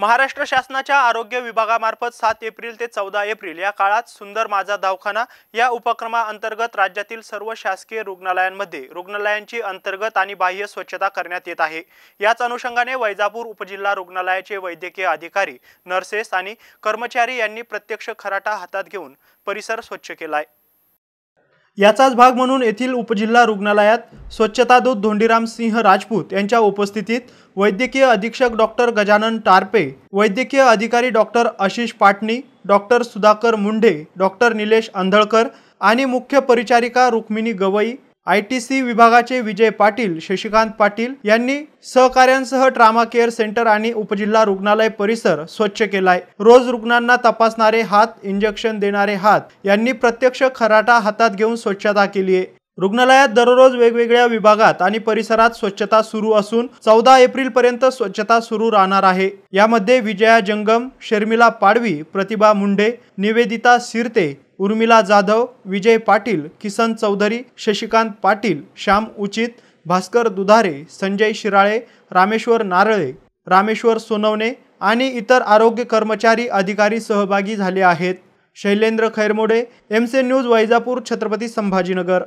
महाराष्ट्र शासनाच्या आरोग्य विभागामार्फत सात एप्रिल ते चौदा एप्रिल या काळात सुंदर माझा दवाखाना या उपक्रमाअंतर्गत राज्यातील सर्व शासकीय रुग्णालयांमध्ये रुग्णालयांची अंतर्गत आणि बाह्य स्वच्छता करण्यात येत आहे याच अनुषंगाने वैजापूर उपजिल्हा रुग्णालयाचे वैद्यकीय अधिकारी नर्सेस आणि कर्मचारी यांनी प्रत्यक्ष खराटा हातात घेऊन परिसर स्वच्छ केला आहे याचाच भाग म्हणून येथील उपजिल्हा रुग्णालयात स्वच्छतादूत धोंडीराम सिंह राजपूत यांच्या उपस्थितीत वैद्यकीय अधीक्षक डॉक्टर गजानन टारपे वैद्यकीय अधिकारी doctor Ashish Patni doctor Sudhakar Munde doctor Nilesh Andhalkar आणि मुख्य परिचारिका Rukmini Gawai I T C विभागाचे विजय पाटील शशिकांत पाटील यांनी सहकाऱ्यांसह ट्रामा केअर सेंटर आणि उपजिल्हा रुग्णालय परिसर स्वच्छ केलाय रोज रुग्णांना तपासणारे हात इंजेक्शन देणारे हात यांनी प्रत्यक्ष खराटा हातात घेऊन स्वच्छता केली आहे रुग्णालयात दररोज वेगवेगळ्या विभागात आणि परिसरात स्वच्छता सुरू असून चौदा एप्रिल पर्यंत स्वच्छता सुरू राहणार आहे यामध्ये विजया जंगम शर्मिला पाडवी प्रतिभा मुंडे निवेदिता सिरते उर्मिला जाधव विजय पाटील किसन चौधरी शशिकांत पाटील श्याम उचित भास्कर दुधारे संजय शिराळे रामेश्वर नारळे रामेश्वर सोनवणे आणि इतर आरोग्य कर्मचारी अधिकारी सहभागी झाले आहेत शैलेंद्र खैरमोडे एमसे न्यूज वैजापूर छत्रपती संभाजीनगर